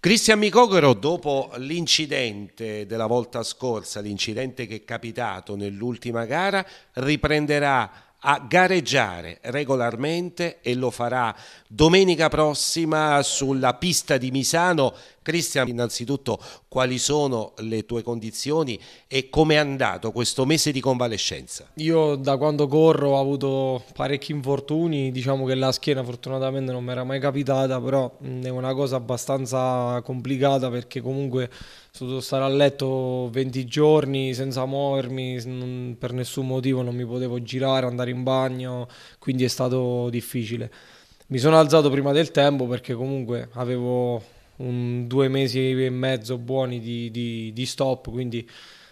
Cristian Micogoro, dopo l'incidente della volta scorsa, l'incidente che è capitato nell'ultima gara, riprenderà a gareggiare regolarmente e lo farà domenica prossima sulla pista di Misano Cristian, innanzitutto quali sono le tue condizioni e come è andato questo mese di convalescenza? Io da quando corro ho avuto parecchi infortuni, diciamo che la schiena fortunatamente non mi era mai capitata, però è una cosa abbastanza complicata perché comunque sono stato a letto 20 giorni senza muovermi, per nessun motivo non mi potevo girare, andare in bagno, quindi è stato difficile. Mi sono alzato prima del tempo perché comunque avevo un, due mesi e mezzo buoni di, di, di stop, quindi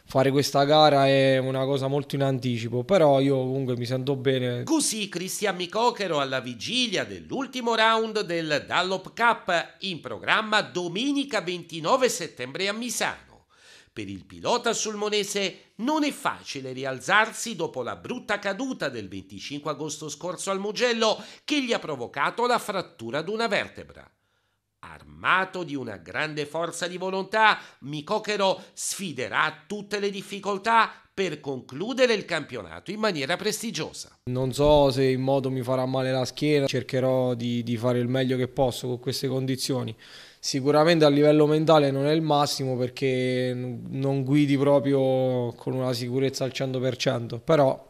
fare questa gara è una cosa molto in anticipo, però io comunque mi sento bene. Così Cristian Micochero alla vigilia dell'ultimo round del Dallop Cup in programma domenica 29 settembre a Misano. Per il pilota sulmonese non è facile rialzarsi dopo la brutta caduta del 25 agosto scorso al Mugello che gli ha provocato la frattura di una vertebra. Armato di una grande forza di volontà, Mikokero sfiderà tutte le difficoltà per concludere il campionato in maniera prestigiosa. Non so se in modo mi farà male la schiena, cercherò di, di fare il meglio che posso con queste condizioni. Sicuramente a livello mentale non è il massimo perché non guidi proprio con una sicurezza al 100%, però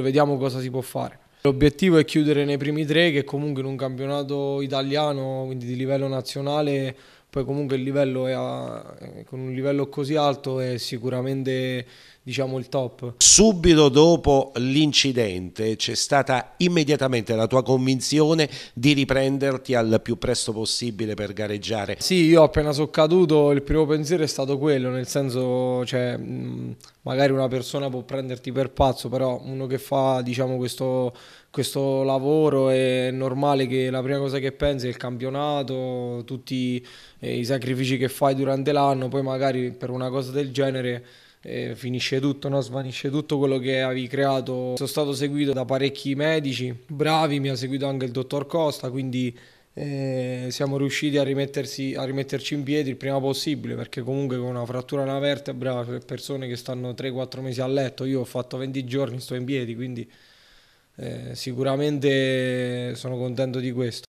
vediamo cosa si può fare. L'obiettivo è chiudere nei primi tre che comunque in un campionato italiano, quindi di livello nazionale, poi comunque il livello è a, eh, con un livello così alto è sicuramente diciamo il top. Subito dopo l'incidente c'è stata immediatamente la tua convinzione di riprenderti al più presto possibile per gareggiare? Sì, io appena sono caduto il primo pensiero è stato quello, nel senso cioè, magari una persona può prenderti per pazzo, però uno che fa diciamo, questo, questo lavoro è normale che la prima cosa che pensi è il campionato, tutti i sacrifici che fai durante l'anno, poi magari per una cosa del genere eh, finisce tutto, no? svanisce tutto quello che avevi creato. Sono stato seguito da parecchi medici bravi, mi ha seguito anche il dottor Costa, quindi eh, siamo riusciti a, a, rimetterci in piedi il prima possibile, perché comunque con una frattura alla vertebra per persone che stanno 3-4 mesi a letto, io ho fatto 20 giorni, sto in piedi, quindi eh, sicuramente sono contento di questo.